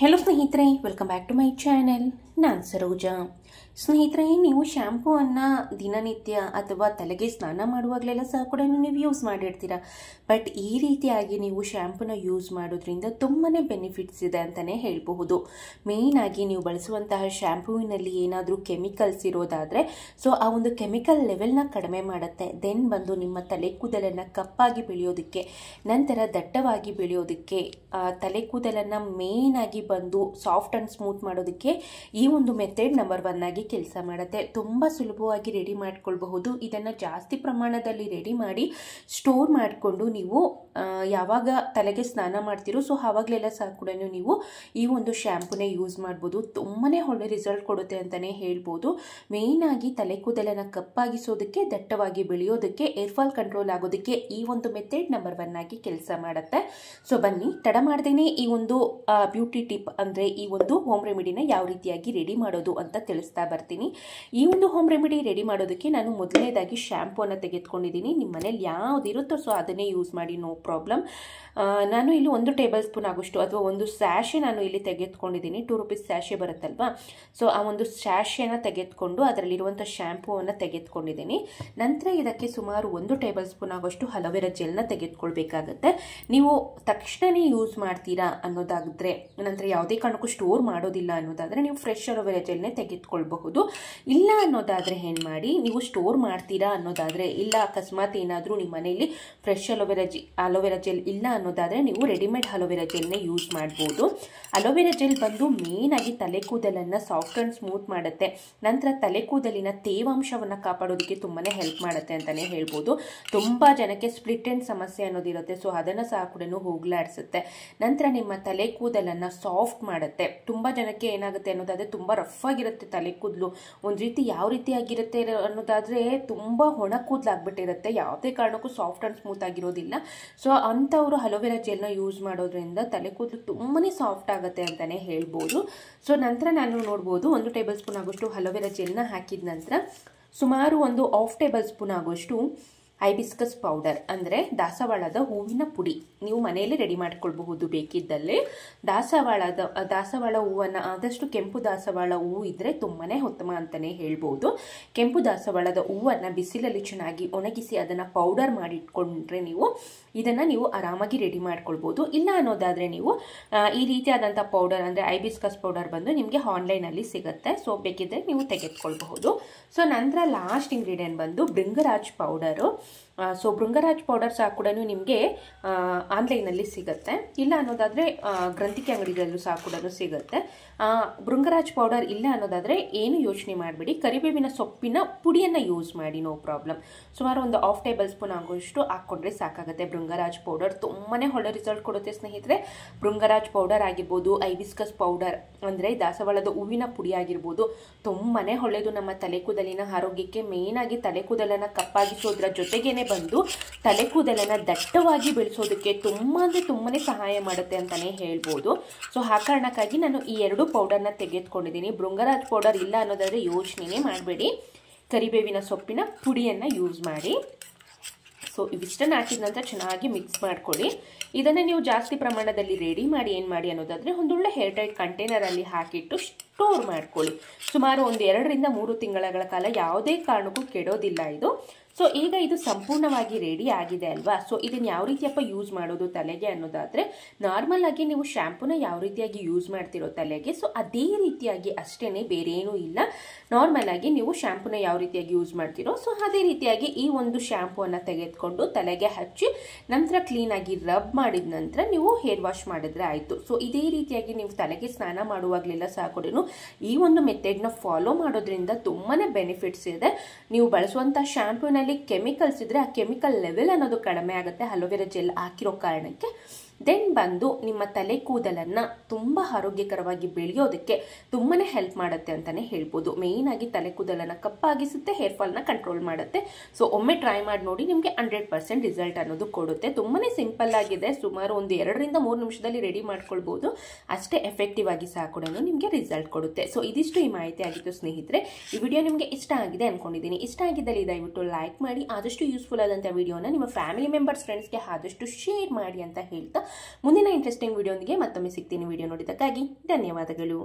hello स्नेहितरे welcome back to my channel ना सरोजा ಸ್ನೇಹಿತರೆ ನೀವು ಶ್ಯಾಂಪೂವನ್ನು ದಿನನಿತ್ಯ ಅಥವಾ ತಲೆಗೆ ಸ್ನಾನ ಮಾಡುವಾಗಲೆಲ್ಲ ಸಹ ಕೂಡ ನೀವು ಯೂಸ್ ಮಾಡಿರ್ತೀರಾ ಬಟ್ ಈ ರೀತಿಯಾಗಿ ನೀವು ಶ್ಯಾಂಪೂನ ಯೂಸ್ ಮಾಡೋದ್ರಿಂದ ತುಂಬಾ ಬೆನಿಫಿಟ್ಸ್ ಇದೆ ಅಂತಲೇ ಹೇಳಬಹುದು ಮೇಯ್ನಾಗಿ ನೀವು ಬಳಸುವಂತಹ ಶ್ಯಾಂಪೂವಿನಲ್ಲಿ ಏನಾದರೂ ಕೆಮಿಕಲ್ಸ್ ಇರೋದಾದರೆ ಸೊ ಆ ಒಂದು ಕೆಮಿಕಲ್ ಲೆವೆಲ್ನ ಕಡಿಮೆ ಮಾಡುತ್ತೆ ದೆನ್ ಬಂದು ನಿಮ್ಮ ತಲೆ ಕೂದಲನ್ನು ಕಪ್ಪಾಗಿ ಬೆಳೆಯೋದಕ್ಕೆ ನಂತರ ದಟ್ಟವಾಗಿ ಬೆಳೆಯೋದಕ್ಕೆ ತಲೆ ಕೂದಲನ್ನು ಮೇಯ್ನಾಗಿ ಬಂದು ಸಾಫ್ಟ್ ಆ್ಯಂಡ್ ಸ್ಮೂತ್ ಮಾಡೋದಕ್ಕೆ ಈ ಒಂದು ಮೆಥಡ್ ನಂಬರ್ ಒನ್ ಆಗಿ ಕೆಲಸ ಮಾಡುತ್ತೆ ತುಂಬ ಸುಲಭವಾಗಿ ರೆಡಿ ಮಾಡ್ಕೊಳ್ಬಹುದು ಇದನ್ನು ಜಾಸ್ತಿ ಪ್ರಮಾಣದಲ್ಲಿ ರೆಡಿ ಮಾಡಿ ಸ್ಟೋರ್ ಮಾಡಿಕೊಂಡು ನೀವು ಯಾವಾಗ ತಲೆಗೆ ಸ್ನಾನ ಮಾಡ್ತೀರೋ ಸೊ ಆವಾಗಲೆಲ್ಲ ಸಹ ಕೂಡ ನೀವು ಈ ಒಂದು ಶ್ಯಾಂಪೂನ ಯೂಸ್ ಮಾಡ್ಬೋದು ತುಂಬಾ ಒಳ್ಳೆ ರಿಸಲ್ಟ್ ಕೊಡುತ್ತೆ ಅಂತಲೇ ಹೇಳ್ಬೋದು ಮೇಯ್ನಾಗಿ ತಲೆ ಕೂದಲನ್ನು ಕಪ್ಪಾಗಿಸೋದಕ್ಕೆ ದಟ್ಟವಾಗಿ ಬೆಳೆಯೋದಕ್ಕೆ ಏರ್ಫಾಲ್ ಕಂಟ್ರೋಲ್ ಆಗೋದಕ್ಕೆ ಈ ಒಂದು ಮೆಥಡ್ ನಂಬರ್ ಒನ್ ಆಗಿ ಕೆಲಸ ಮಾಡುತ್ತೆ ಸೊ ಬನ್ನಿ ತಡ ಮಾಡ್ದೇನೆ ಈ ಒಂದು ಬ್ಯೂಟಿ ಟಿಪ್ ಅಂದರೆ ಈ ಒಂದು ಹೋಮ್ ರೆಮಿಡಿನ ಯಾವ ರೀತಿಯಾಗಿ ರೆಡಿ ಮಾಡೋದು ಅಂತ ತಿಳಿಸ್ ತಿಳಿಸ್ತಾ ಬರ್ತೀನಿ ಈ ಒಂದು ಹೋಮ್ ರೆಮಿಡಿ ರೆಡಿ ಮಾಡೋದಕ್ಕೆ ನಾನು ಮೊದಲನೇದಾಗಿ ಶ್ಯಾಂಪೂನ ತೆಗೆದುಕೊಂಡಿದ್ದೀನಿ ನಿಮ್ಮ ಮನೇಲಿ ಇರುತ್ತೋ ಸೊ ಅದನ್ನೇ ಯೂಸ್ ಮಾಡಿ ನೋ ಪ್ರಾಬ್ಲಮ್ ನಾನು ಇಲ್ಲಿ ಒಂದು ಟೇಬಲ್ ಸ್ಪೂನ್ ಆಗೋಷ್ಟು ಅಥವಾ ಒಂದು ಸ್ಯಾಶೆ ನಾನು ಇಲ್ಲಿ ತೆಗೆದುಕೊಂಡಿದ್ದೀನಿ ಟೂ ರುಪೀಸ್ ಸ್ಯಾಶೆ ಬರುತ್ತಲ್ವಾ ಸೊ ಆ ಒಂದು ಸ್ಯಾಶೆನ ತೆಗೆದುಕೊಂಡು ಅದರಲ್ಲಿರುವಂಥ ಶ್ಯಾಂಪೂವನ್ನು ತೆಗೆದುಕೊಂಡಿದ್ದೀನಿ ನಂತರ ಇದಕ್ಕೆ ಸುಮಾರು ಒಂದು ಟೇಬಲ್ ಸ್ಪೂನ್ ಆಗೋಷ್ಟು ಹಲವೆರ ಜೆಲ್ನ ತೆಗೆದುಕೊಳ್ಬೇಕಾಗತ್ತೆ ನೀವು ತಕ್ಷಣನೇ ಯೂಸ್ ಮಾಡ್ತೀರಾ ಅನ್ನೋದಾದ್ರೆ ನಂತರ ಯಾವುದೇ ಕಾರಣಕ್ಕೂ ಸ್ಟೋರ್ ಮಾಡೋದಿಲ್ಲ ಅನ್ನೋದಾದರೆ ನೀವು ಫ್ರೆಶ್ ಅಲೋವೆರಾ ಜೆಲ್ನೇ ತೆಗೆದುಕೊಳ್ಳಿ ಮಾಡ್ಕೊಳ್ಬಹುದು ಇಲ್ಲ ಅನ್ನೋದಾದರೆ ಏನು ಮಾಡಿ ನೀವು ಸ್ಟೋರ್ ಮಾಡ್ತೀರಾ ಅನ್ನೋದಾದರೆ ಇಲ್ಲ ಅಕಸ್ಮಾತ್ ಏನಾದರೂ ನಿಮ್ಮ ಮನೆಯಲ್ಲಿ ಫ್ರೆಶ್ ಅಲೋವೆರಾ ಜಿ ಅಲೋವೆರಾ ಜೆಲ್ ಇಲ್ಲ ಅನ್ನೋದಾದರೆ ನೀವು ರೆಡಿಮೇಡ್ ಅಲೋವೆರಾ ಜೆಲ್ನೇ ಯೂಸ್ ಮಾಡ್ಬೋದು ಅಲೋವೆರಾ ಜೆಲ್ ಬಂದು ಆಗಿ ತಲೆ ಕೂದಲನ್ನು ಸಾಫ್ಟ್ ಆ್ಯಂಡ್ ಸ್ಮೂತ್ ಮಾಡುತ್ತೆ ನಂತರ ತಲೆ ಕೂದಲಿನ ತೇವಾಂಶವನ್ನು ಕಾಪಾಡೋದಕ್ಕೆ ತುಂಬಾ ಹೆಲ್ಪ್ ಮಾಡುತ್ತೆ ಅಂತಲೇ ಹೇಳ್ಬೋದು ತುಂಬ ಜನಕ್ಕೆ ಸ್ಪ್ಲಿಟ್ ಎಂಡ್ ಸಮಸ್ಯೆ ಅನ್ನೋದಿರುತ್ತೆ ಸೊ ಅದನ್ನು ಸಹ ಕೂಡ ಹೋಗ್ಲಾಡಿಸುತ್ತೆ ನಂತರ ನಿಮ್ಮ ತಲೆ ಕೂದಲನ್ನು ಸಾಫ್ಟ್ ಮಾಡುತ್ತೆ ತುಂಬ ಜನಕ್ಕೆ ಏನಾಗುತ್ತೆ ಅನ್ನೋದಾದರೆ ತುಂಬ ರಫ್ ಆಗಿರುತ್ತೆ ತಲೆ ತಲೆ ಕೂದಲು ಒಂದು ರೀತಿ ಯಾವ ರೀತಿ ಆಗಿರುತ್ತೆ ಅನ್ನೋದಾದರೆ ತುಂಬ ಒಣ ಕೂದಲಾಗ್ಬಿಟ್ಟಿರುತ್ತೆ ಯಾವುದೇ ಕಾರಣಕ್ಕೂ ಸಾಫ್ಟ್ ಆ್ಯಂಡ್ ಸ್ಮೂತ್ ಆಗಿರೋದಿಲ್ಲ ಸೊ ಅಂಥವರು ಹಲೋವೆರಾ ಜೆಲ್ನ ಯೂಸ್ ಮಾಡೋದ್ರಿಂದ ತಲೆ ಕೂದಲು ತುಂಬಾ ಸಾಫ್ಟ್ ಆಗುತ್ತೆ ಅಂತಲೇ ಹೇಳ್ಬೋದು ಸೊ ನಂತರ ನಾನು ನೋಡ್ಬೋದು ಒಂದು ಟೇಬಲ್ ಸ್ಪೂನ್ ಆಗೋಷ್ಟು ಹಲೋವೆರಾ ಜೆಲ್ನ ಹಾಕಿದ ನಂತರ ಸುಮಾರು ಒಂದು ಆಫ್ ಟೇಬಲ್ ಸ್ಪೂನ್ ಆಗೋಷ್ಟು ಐಬಿಸ್ಕಸ್ ಪೌಡರ್ ಅಂದರೆ ದಾಸವಾಳದ ಹೂವಿನ ಪುಡಿ ನೀವು ಮನೆಯಲ್ಲಿ ರೆಡಿ ಮಾಡಿಕೊಳ್ಬಹುದು ಬೇಕಿದ್ದಲ್ಲಿ ದಾಸವಾಳದ ದಾಸವಾಳ ಹೂವನ್ನು ಆದಷ್ಟು ಕೆಂಪು ದಾಸವಾಳ ಹೂವು ಇದ್ದರೆ ತುಂಬಾ ಉತ್ತಮ ಅಂತಲೇ ಹೇಳ್ಬೋದು ಕೆಂಪು ದಾಸವಾಳದ ಹೂವನ್ನು ಬಿಸಿಲಲ್ಲಿ ಚೆನ್ನಾಗಿ ಒಣಗಿಸಿ ಅದನ್ನು ಪೌಡರ್ ಮಾಡಿಟ್ಕೊಂಡ್ರೆ ನೀವು ಇದನ್ನು ನೀವು ಆರಾಮಾಗಿ ರೆಡಿ ಮಾಡ್ಕೊಳ್ಬೋದು ಇಲ್ಲ ಅನ್ನೋದಾದರೆ ನೀವು ಈ ರೀತಿಯಾದಂಥ ಪೌಡರ್ ಅಂದರೆ ಐಬಿಸ್ಕಸ್ ಪೌಡರ್ ಬಂದು ನಿಮಗೆ ಆನ್ಲೈನಲ್ಲಿ ಸಿಗುತ್ತೆ ಸೊ ಬೇಕಿದ್ದರೆ ನೀವು ತೆಗೆದುಕೊಳ್ಬಹುದು ಸೊ ನಂತರ ಲಾಸ್ಟ್ ಇಂಗ್ರೀಡಿಯಂಟ್ ಬಂದು Bhringraj powder so Bhringraj powder ಸಹ ಕೂಡ ನಿಮಗೆ ಆನ್ಲೈನಲ್ಲಿ ಸಿಗುತ್ತೆ ಇಲ್ಲ ಅನ್ನೋದಾದರೆ ಗ್ರಂಥಿಕೆ ಅಂಗಡಿಗಳಲ್ಲೂ ಸಹ ಕೂಡ ಸಿಗುತ್ತೆ ಬೃಂಗರಾಜ್ ಪೌಡರ್ ಇಲ್ಲ ಅನ್ನೋದಾದರೆ ಏನು ಯೋಚನೆ ಮಾಡಬೇಡಿ ಕರಿಬೇವಿನ ಸೊಪ್ಪಿನ ಪುಡಿಯನ್ನು ಯೂಸ್ ಮಾಡಿ ನೋ ಪ್ರಾಬ್ಲಮ್ ಸುಮಾರು ಒಂದು ಹಾಫ್ ಟೇಬಲ್ ಸ್ಪೂನ್ ಆಗುವಷ್ಟು ಹಾಕ್ಕೊಂಡ್ರೆ ಸಾಕಾಗುತ್ತೆ ಭೃಂಗರಾಜ್ ಪೌಡರ್ ತುಂಬಾ ಒಳ್ಳೆ ರಿಸಲ್ಟ್ ಕೊಡುತ್ತೆ ಸ್ನೇಹಿತರೆ ಭೃಂಗರಾಜ್ ಪೌಡರ್ ಆಗಿರ್ಬೋದು ಐವಿಸ್ಕಸ್ ಪೌಡರ್ ಅಂದರೆ ದಾಸವಾಳದ ಹೂವಿನ ಪುಡಿ ಆಗಿರ್ಬೋದು ತುಂಬಾ ಒಳ್ಳೆಯದು ನಮ್ಮ ತಲೆ ಕೂದಲಿನ ಆರೋಗ್ಯಕ್ಕೆ ಮೇಯ್ನಾಗಿ ತಲೆ ಕೂದಲನ್ನ ಕಪ್ಪಾಗಿಸೋದ್ರ ಜೊತೆಗೇನೆ ಬಂದು ತಲೆ ಕೂದಲನ್ನ ದಟ್ಟವಾಗಿ ಬೆಳೆಸೋದಕ್ಕೆ ತುಂಬ ಅಂದರೆ ತುಂಬನೇ ಸಹಾಯ ಮಾಡುತ್ತೆ ಅಂತಲೇ ಹೇಳ್ಬೋದು ಸೊ ಆ ಕಾರಣಕ್ಕಾಗಿ ನಾನು ಈ ಎರಡು ಪೌಡರ್ನ ತೆಗೆದುಕೊಂಡಿದ್ದೀನಿ ಭೃಂಗರಾಜ್ ಪೌಡರ್ ಇಲ್ಲ ಅನ್ನೋದಾದರೆ ಯೋಚನೆನೇ ಮಾಡಬೇಡಿ ಕರಿಬೇವಿನ ಸೊಪ್ಪಿನ ಪುಡಿಯನ್ನು ಯೂಸ್ ಮಾಡಿ ಸೊ ಇವಿಷ್ಟನ್ನು ಹಾಕಿದ ನಂತರ ಚೆನ್ನಾಗಿ ಮಿಕ್ಸ್ ಮಾಡ್ಕೊಳ್ಳಿ ಇದನ್ನು ನೀವು ಜಾಸ್ತಿ ಪ್ರಮಾಣದಲ್ಲಿ ರೆಡಿ ಮಾಡಿ ಏನು ಮಾಡಿ ಅನ್ನೋದಾದರೆ ಒಂದೊಳ್ಳೆ ಹೇರ್ ಟೈಟ್ ಕಂಟೈನರಲ್ಲಿ ಹಾಕಿಟ್ಟು ಸ್ಟೋರ್ ಮಾಡ್ಕೊಳ್ಳಿ ಸುಮಾರು ಒಂದು ಎರಡರಿಂದ ಮೂರು ತಿಂಗಳ ಕಾಲ ಯಾವುದೇ ಕಾರಣಕ್ಕೂ ಕೆಡೋದಿಲ್ಲ ಇದು ಸೊ ಈಗ ಇದು ಸಂಪೂರ್ಣವಾಗಿ ರೆಡಿ ಆಗಿದೆ ಅಲ್ವಾ ಸೊ ಇದನ್ನು ಯಾವ ರೀತಿಯಪ್ಪ ಯೂಸ್ ಮಾಡೋದು ತಲೆಗೆ ಅನ್ನೋದಾದರೆ ನಾರ್ಮಲ್ ಆಗಿ ನೀವು ಶ್ಯಾಂಪೂನ ಯಾವ ರೀತಿಯಾಗಿ ಯೂಸ್ ಮಾಡ್ತಿರೋ ತಲೆಗೆ ಸೊ ಅದೇ ರೀತಿಯಾಗಿ ಅಷ್ಟೇ ಬೇರೆ ಏನೂ ಇಲ್ಲ ನಾರ್ಮಲ್ ಆಗಿ ನೀವು ಶ್ಯಾಂಪೂನ ಯಾವ ರೀತಿಯಾಗಿ ಯೂಸ್ ಮಾಡ್ತಿರೋ ಸೊ ಅದೇ ರೀತಿಯಾಗಿ ಈ ಒಂದು ಶ್ಯಾಂಪೂವನ್ನು ತೆಗೆದುಕೊಂಡು ತಲೆಗೆ ಹಚ್ಚಿ ನಂತರ ಕ್ಲೀನಾಗಿ ರಬ್ ಮಾಡಿದ ನಂತರ ನೀವು ಹೇರ್ ವಾಶ್ ಮಾಡಿದ್ರೆ ಆಯಿತು ಸೊ ಇದೇ ರೀತಿಯಾಗಿ ನೀವು ತಲೆಗೆ ಸ್ನಾನ ಮಾಡುವಾಗಲೆಲ್ಲ ಸಹ ಕೂಡ ಈ ಒಂದು ಮೆಥಡ್ನ ಫಾಲೋ ಮಾಡೋದ್ರಿಂದ ತುಂಬಾ ಬೆನಿಫಿಟ್ಸ್ ಇದೆ ನೀವು ಬಳಸುವಂಥ ಶ್ಯಾಂಪೂನ ಅದರಲ್ಲಿ ಕೆಮಿಕಲ್ಸ್ ಇದ್ರೆ ಆ ಕೆಮಿಕಲ್ ಲೆವೆಲ್ ಅನ್ನೋದು ಕಡಿಮೆ ಆಗುತ್ತೆ ಅಲೋವೆರಾ ಜೆಲ್ ಹಾಕಿರೋ ಕಾರಣಕ್ಕೆ ದೆನ್ ಬಂದು ನಿಮ್ಮ ತಲೆ ಕೂದಲನ್ನು ತುಂಬ ಆರೋಗ್ಯಕರವಾಗಿ ಬೆಳೆಯೋದಕ್ಕೆ ತುಂಬಾ ಹೆಲ್ಪ್ ಮಾಡುತ್ತೆ ಅಂತಲೇ ಹೇಳ್ಬೋದು ಆಗಿ ತಲೆ ಕೂದಲನ್ನು ಕಪ್ಪಾಗಿಸುತ್ತೆ ಹೇರ್ ಫಾಲ್ನ ಕಂಟ್ರೋಲ್ ಮಾಡುತ್ತೆ ಸೊ ಒಮ್ಮೆ ಟ್ರೈ ಮಾಡಿ ನೋಡಿ ನಿಮಗೆ ಹಂಡ್ರೆಡ್ ಪರ್ಸೆಂಟ್ ರಿಸಲ್ಟ್ ಅನ್ನೋದು ಕೊಡುತ್ತೆ ತುಂಬಾ ಸಿಂಪಲ್ ಆಗಿದೆ ಸುಮಾರು ಒಂದು ಎರಡರಿಂದ ಮೂರು ನಿಮಿಷದಲ್ಲಿ ರೆಡಿ ಮಾಡ್ಕೊಳ್ಬೋದು ಅಷ್ಟೇ ಎಫೆಕ್ಟಿವ್ ಆಗಿ ಸಹ ಕೂಡ ನಿಮಗೆ ರಿಸಲ್ಟ್ ಕೊಡುತ್ತೆ ಸೊ ಇದಿಷ್ಟು ಈ ಮಾಹಿತಿ ಆಗಿತ್ತು ಸ್ನೇಹಿತರೆ ಈ ವಿಡಿಯೋ ನಿಮಗೆ ಇಷ್ಟ ಆಗಿದೆ ಅಂದ್ಕೊಂಡಿದ್ದೀನಿ ಇಷ್ಟ ಆಗಿದ್ದಲ್ಲಿ ದಯವಿಟ್ಟು ಲೈಕ್ ಲೈಕ್ ಮಾಡಿ ಆದಷ್ಟು ಯೂಸ್ಫುಲ್ ಆದಂಥ ವೀಡಿಯೋನ ನಿಮ್ಮ ಫ್ಯಾಮಿಲಿ ಮೆಂಬರ್ಸ್ ಫ್ರೆಂಡ್ಸ್ಗೆ ಆದಷ್ಟು ಶೇರ್ ಮಾಡಿ ಅಂತ ಹೇಳ್ತಾ ಮುಂದಿನ ಇಂಟ್ರೆಸ್ಟಿಂಗ್ ವಿಡಿಯೋನಿಗೆ ಮತ್ತೊಮ್ಮೆ ಸಿಗ್ತೀನಿ ವಿಡಿಯೋ ನೋಡಿದ್ದಕ್ಕಾಗಿ ಧನ್ಯವಾದಗಳು